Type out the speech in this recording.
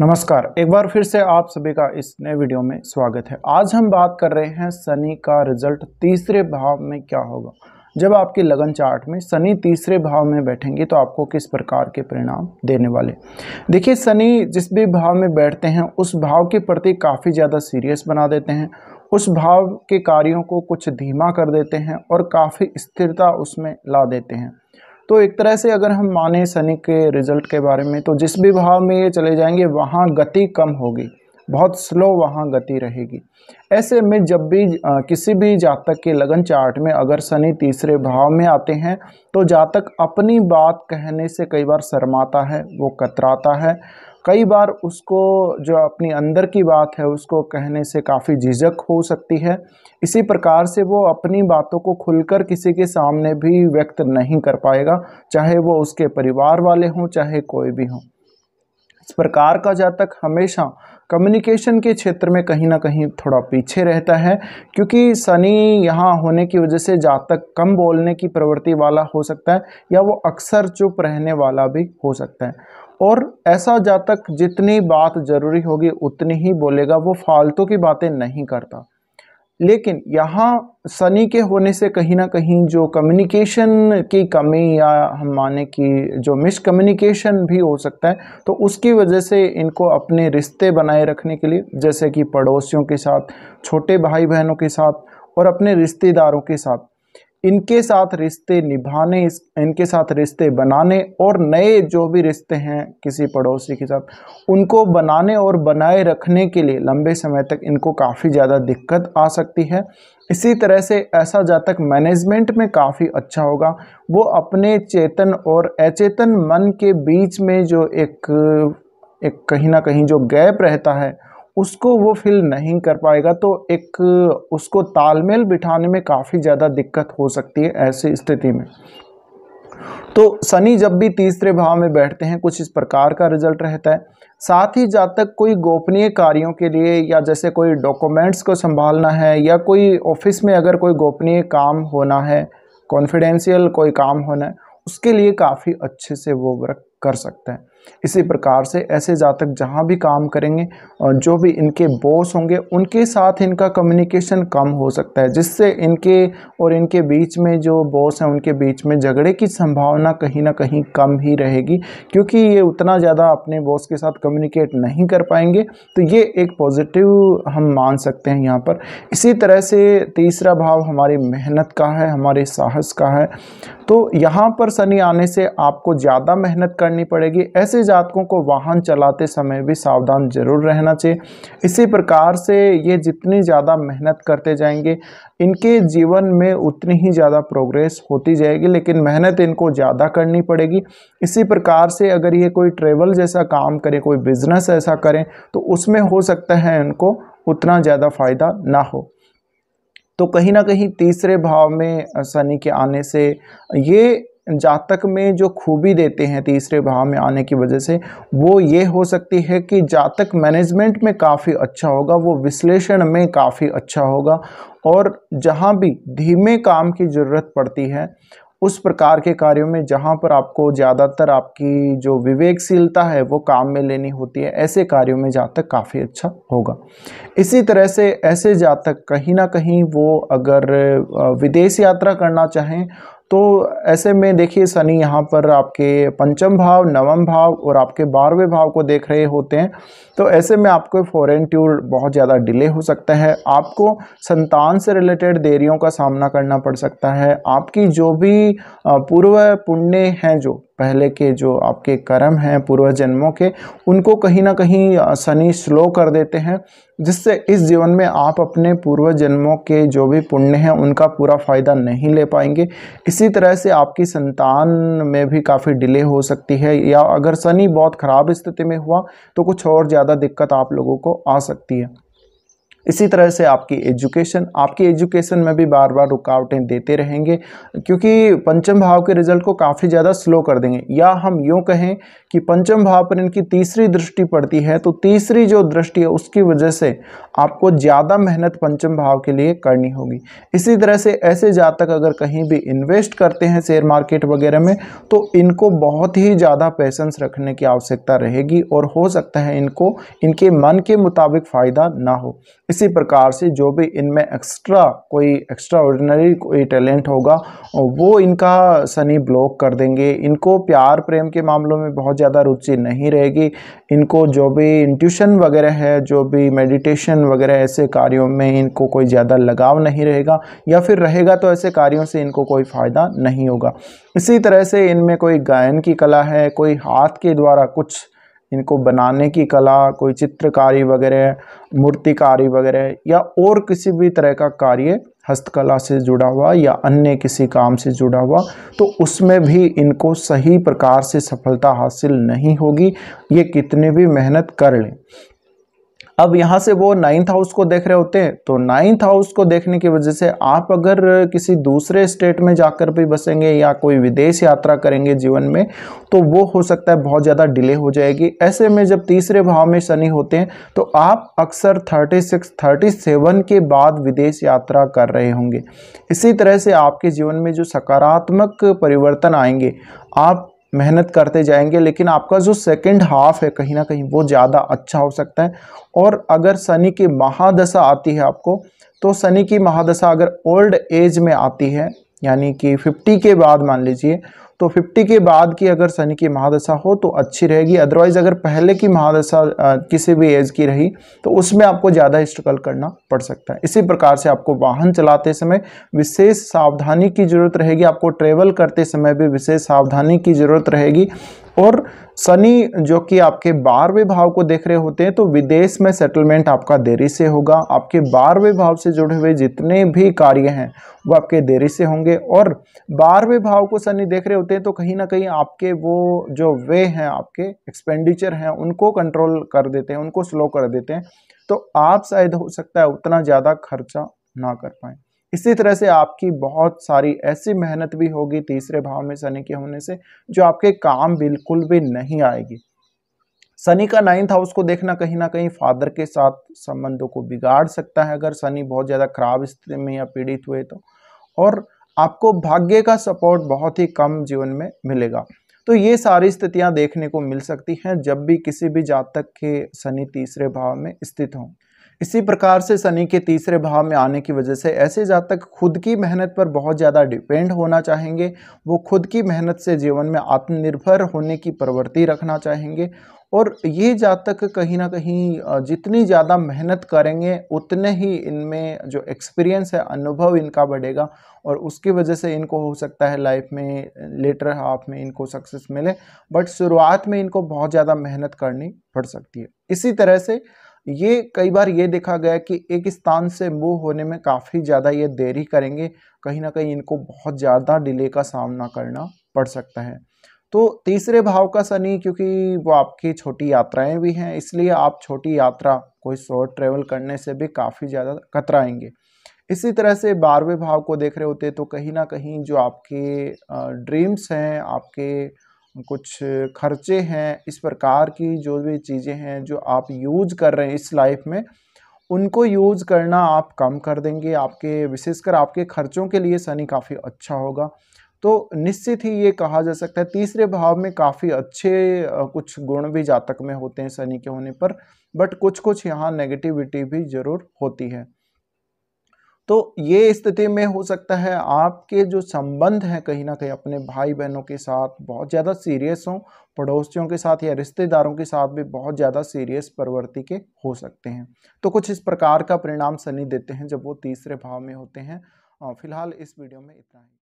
नमस्कार एक बार फिर से आप सभी का इस नए वीडियो में स्वागत है आज हम बात कर रहे हैं शनि का रिजल्ट तीसरे भाव में क्या होगा जब आपके लगन चार्ट में शनि तीसरे भाव में बैठेंगे तो आपको किस प्रकार के परिणाम देने वाले देखिए शनि जिस भी भाव में बैठते हैं उस भाव के प्रति काफ़ी ज़्यादा सीरियस बना देते हैं उस भाव के कार्यों को कुछ धीमा कर देते हैं और काफ़ी स्थिरता उसमें ला देते हैं तो एक तरह से अगर हम माने शनि के रिजल्ट के बारे में तो जिस भी भाव में ये चले जाएंगे वहाँ गति कम होगी बहुत स्लो वहाँ गति रहेगी ऐसे में जब भी किसी भी जातक के लगन चार्ट में अगर शनि तीसरे भाव में आते हैं तो जातक अपनी बात कहने से कई बार शर्माता है वो कतराता है कई बार उसको जो अपनी अंदर की बात है उसको कहने से काफ़ी झिझक हो सकती है इसी प्रकार से वो अपनी बातों को खुलकर किसी के सामने भी व्यक्त नहीं कर पाएगा चाहे वो उसके परिवार वाले हों चाहे कोई भी हों इस प्रकार का जातक हमेशा कम्युनिकेशन के क्षेत्र में कहीं ना कहीं थोड़ा पीछे रहता है क्योंकि शनि यहाँ होने की वजह से जातक कम बोलने की प्रवृत्ति वाला हो सकता है या वो अक्सर चुप रहने वाला भी हो सकता है और ऐसा जातक जितनी बात ज़रूरी होगी उतनी ही बोलेगा वो फालतू की बातें नहीं करता लेकिन यहाँ सनी के होने से कहीं ना कहीं जो कम्युनिकेशन की कमी या हम माने कि जो मिसकम्युनिकेशन भी हो सकता है तो उसकी वजह से इनको अपने रिश्ते बनाए रखने के लिए जैसे कि पड़ोसियों के साथ छोटे भाई बहनों के साथ और अपने रिश्तेदारों के साथ इनके साथ रिश्ते निभाने इनके साथ रिश्ते बनाने और नए जो भी रिश्ते हैं किसी पड़ोसी के साथ उनको बनाने और बनाए रखने के लिए लंबे समय तक इनको काफ़ी ज़्यादा दिक्कत आ सकती है इसी तरह से ऐसा जातक मैनेजमेंट में काफ़ी अच्छा होगा वो अपने चेतन और अचेतन मन के बीच में जो एक एक कहीं ना कहीं जो गैप रहता है उसको वो फिल नहीं कर पाएगा तो एक उसको तालमेल बिठाने में काफ़ी ज़्यादा दिक्कत हो सकती है ऐसी स्थिति में तो शनि जब भी तीसरे भाव में बैठते हैं कुछ इस प्रकार का रिजल्ट रहता है साथ ही जातक कोई गोपनीय कार्यों के लिए या जैसे कोई डॉक्यूमेंट्स को संभालना है या कोई ऑफिस में अगर कोई गोपनीय काम होना है कॉन्फिडेंशियल कोई काम होना है उसके लिए काफ़ी अच्छे से वो वर्क कर सकते हैं इसी प्रकार से ऐसे जातक जहाँ भी काम करेंगे और जो भी इनके बॉस होंगे उनके साथ इनका कम्युनिकेशन कम हो सकता है जिससे इनके और इनके बीच में जो बॉस हैं उनके बीच में झगड़े की संभावना कहीं ना कहीं कम ही रहेगी क्योंकि ये उतना ज़्यादा अपने बॉस के साथ कम्युनिकेट नहीं कर पाएंगे तो ये एक पॉजिटिव हम मान सकते हैं यहाँ पर इसी तरह से तीसरा भाव हमारी मेहनत का है हमारे साहस का है तो यहाँ पर शनि आने से आपको ज़्यादा मेहनत करनी पड़ेगी ऐसे जातकों को वाहन चलाते समय भी सावधान जरूर रहना चाहिए इसी प्रकार से ये जितनी ज़्यादा मेहनत करते जाएंगे इनके जीवन में उतनी ही ज़्यादा प्रोग्रेस होती जाएगी लेकिन मेहनत इनको ज़्यादा करनी पड़ेगी इसी प्रकार से अगर ये कोई ट्रेवल जैसा काम करें कोई बिज़नेस ऐसा करें तो उसमें हो सकता है इनको उतना ज़्यादा फ़ायदा ना हो तो कहीं ना कहीं तीसरे भाव में शनि के आने से ये जातक में जो खूबी देते हैं तीसरे भाव में आने की वजह से वो ये हो सकती है कि जातक मैनेजमेंट में काफ़ी अच्छा होगा वो विश्लेषण में काफ़ी अच्छा होगा और जहाँ भी धीमे काम की ज़रूरत पड़ती है उस प्रकार के कार्यों में जहाँ पर आपको ज़्यादातर आपकी जो विवेकशीलता है वो काम में लेनी होती है ऐसे कार्यों में जातक काफ़ी अच्छा होगा इसी तरह से ऐसे जातक कहीं ना कहीं वो अगर विदेश यात्रा करना चाहें तो ऐसे में देखिए शनि यहाँ पर आपके पंचम भाव नवम भाव और आपके बारहवें भाव को देख रहे होते हैं तो ऐसे में आपको फॉरेन टूर बहुत ज़्यादा डिले हो सकता है आपको संतान से रिलेटेड देरियों का सामना करना पड़ सकता है आपकी जो भी पूर्व पुण्य हैं जो पहले के जो आपके कर्म हैं पूर्व जन्मों के उनको कहीं ना कहीं शनि स्लो कर देते हैं जिससे इस जीवन में आप अपने पूर्व जन्मों के जो भी पुण्य हैं उनका पूरा फ़ायदा नहीं ले पाएंगे इसी तरह से आपकी संतान में भी काफ़ी डिले हो सकती है या अगर शनि बहुत ख़राब स्थिति में हुआ तो कुछ और ज़्यादा दिक्कत आप लोगों को आ सकती है इसी तरह से आपकी एजुकेशन आपकी एजुकेशन में भी बार बार रुकावटें देते रहेंगे क्योंकि पंचम भाव के रिजल्ट को काफ़ी ज़्यादा स्लो कर देंगे या हम यूँ कहें कि पंचम भाव पर इनकी तीसरी दृष्टि पड़ती है तो तीसरी जो दृष्टि है उसकी वजह से आपको ज़्यादा मेहनत पंचम भाव के लिए करनी होगी इसी तरह से ऐसे जातक अगर कहीं भी इन्वेस्ट करते हैं शेयर मार्केट वगैरह में तो इनको बहुत ही ज़्यादा पैसेंस रखने की आवश्यकता रहेगी और हो सकता है इनको इनके मन के मुताबिक फ़ायदा ना हो इसी प्रकार से जो भी इनमें एक्स्ट्रा कोई एक्स्ट्रा ऑर्डिनरी कोई टैलेंट होगा वो इनका सनी ब्लॉक कर देंगे इनको प्यार प्रेम के मामलों में बहुत ज़्यादा रुचि नहीं रहेगी इनको जो भी इंट्यूशन वगैरह है जो भी मेडिटेशन वगैरह ऐसे कार्यों में इनको कोई ज़्यादा लगाव नहीं रहेगा या फिर रहेगा तो ऐसे कार्यों से इनको कोई फ़ायदा नहीं होगा इसी तरह से इनमें कोई गायन की कला है कोई हाथ के द्वारा कुछ इनको बनाने की कला कोई चित्रकारी वगैरह मूर्तिकारी वगैरह या और किसी भी तरह का कार्य हस्तकला से जुड़ा हुआ या अन्य किसी काम से जुड़ा हुआ तो उसमें भी इनको सही प्रकार से सफलता हासिल नहीं होगी ये कितने भी मेहनत कर लें अब यहाँ से वो नाइन्थ हाउस को देख रहे होते हैं तो नाइन्थ हाउस को देखने की वजह से आप अगर किसी दूसरे स्टेट में जाकर भी बसेंगे या कोई विदेश यात्रा करेंगे जीवन में तो वो हो सकता है बहुत ज़्यादा डिले हो जाएगी ऐसे में जब तीसरे भाव में शनि होते हैं तो आप अक्सर थर्टी सिक्स थर्टी सेवन के बाद विदेश यात्रा कर रहे होंगे इसी तरह से आपके जीवन में जो सकारात्मक परिवर्तन आएंगे आप मेहनत करते जाएंगे लेकिन आपका जो सेकंड हाफ है कहीं ना कहीं वो ज़्यादा अच्छा हो सकता है और अगर शनि की महादशा आती है आपको तो शनि की महादशा अगर ओल्ड एज में आती है यानी कि 50 के बाद मान लीजिए तो 50 के बाद की अगर शनि की महादशा हो तो अच्छी रहेगी अदरवाइज़ अगर पहले की महादशा किसी भी एज की रही तो उसमें आपको ज़्यादा स्ट्रगल करना पड़ सकता है इसी प्रकार से आपको वाहन चलाते समय विशेष सावधानी की जरूरत रहेगी आपको ट्रेवल करते समय भी विशेष सावधानी की जरूरत रहेगी और शनि जो कि आपके बारहवें भाव को देख रहे होते हैं तो विदेश में सेटलमेंट आपका देरी से होगा आपके बारहवें भाव से जुड़े हुए जितने भी कार्य हैं वो आपके देरी से होंगे और बारहवें भाव को शनि देख रहे होते हैं तो कहीं ना कहीं आपके वो जो वे हैं आपके एक्सपेंडिचर हैं उनको कंट्रोल कर देते हैं उनको स्लो कर देते हैं तो आप शायद हो सकता है उतना ज़्यादा खर्चा ना कर पाएँ इसी तरह से आपकी बहुत सारी ऐसी मेहनत भी होगी तीसरे भाव में शनि के होने से जो आपके काम बिल्कुल भी नहीं आएगी शनि का नाइन्थ हाउस को देखना कहीं ना कहीं फादर के साथ संबंधों को बिगाड़ सकता है अगर शनि बहुत ज़्यादा खराब स्थिति में या पीड़ित हुए तो और आपको भाग्य का सपोर्ट बहुत ही कम जीवन में मिलेगा तो ये सारी स्थितियां देखने को मिल सकती हैं जब भी किसी भी जातक के शनि तीसरे भाव में स्थित हों इसी प्रकार से शनि के तीसरे भाव में आने की वजह से ऐसे जातक खुद की मेहनत पर बहुत ज़्यादा डिपेंड होना चाहेंगे वो खुद की मेहनत से जीवन में आत्मनिर्भर होने की प्रवृत्ति रखना चाहेंगे और ये जातक कहीं ना कहीं जितनी ज़्यादा मेहनत करेंगे उतने ही इनमें जो एक्सपीरियंस है अनुभव इनका बढ़ेगा और उसकी वजह से इनको हो सकता है लाइफ में लेटर हाफ में इनको सक्सेस मिले बट शुरुआत में इनको बहुत ज़्यादा मेहनत करनी पड़ सकती है इसी तरह से ये कई बार ये देखा गया कि एक स्थान से मूव होने में काफ़ी ज़्यादा ये देरी करेंगे कहीं ना कहीं इनको बहुत ज़्यादा डिले का सामना करना पड़ सकता है तो तीसरे भाव का शनि क्योंकि वो आपकी छोटी यात्राएं भी हैं इसलिए आप छोटी यात्रा कोई शॉर्ट ट्रेवल करने से भी काफ़ी ज़्यादा कतराएंगे इसी तरह से बारहवें भाव को देख रहे होते तो कहीं ना कहीं जो आपके ड्रीम्स हैं आपके कुछ खर्चे हैं इस प्रकार की जो भी चीज़ें हैं जो आप यूज कर रहे हैं इस लाइफ में उनको यूज करना आप कम कर देंगे आपके विशेषकर आपके खर्चों के लिए शनि काफ़ी अच्छा होगा तो निश्चित ही ये कहा जा सकता है तीसरे भाव में काफ़ी अच्छे कुछ गुण भी जातक में होते हैं शनि के होने पर बट कुछ कुछ यहाँ नेगेटिविटी भी ज़रूर होती है तो ये स्थिति में हो सकता है आपके जो संबंध हैं कहीं ना कहीं अपने भाई बहनों के साथ बहुत ज़्यादा सीरियस हों पड़ोसियों के साथ या रिश्तेदारों के साथ भी बहुत ज़्यादा सीरियस प्रवृत्ति के हो सकते हैं तो कुछ इस प्रकार का परिणाम शनि देते हैं जब वो तीसरे भाव में होते हैं फिलहाल इस वीडियो में इतना ही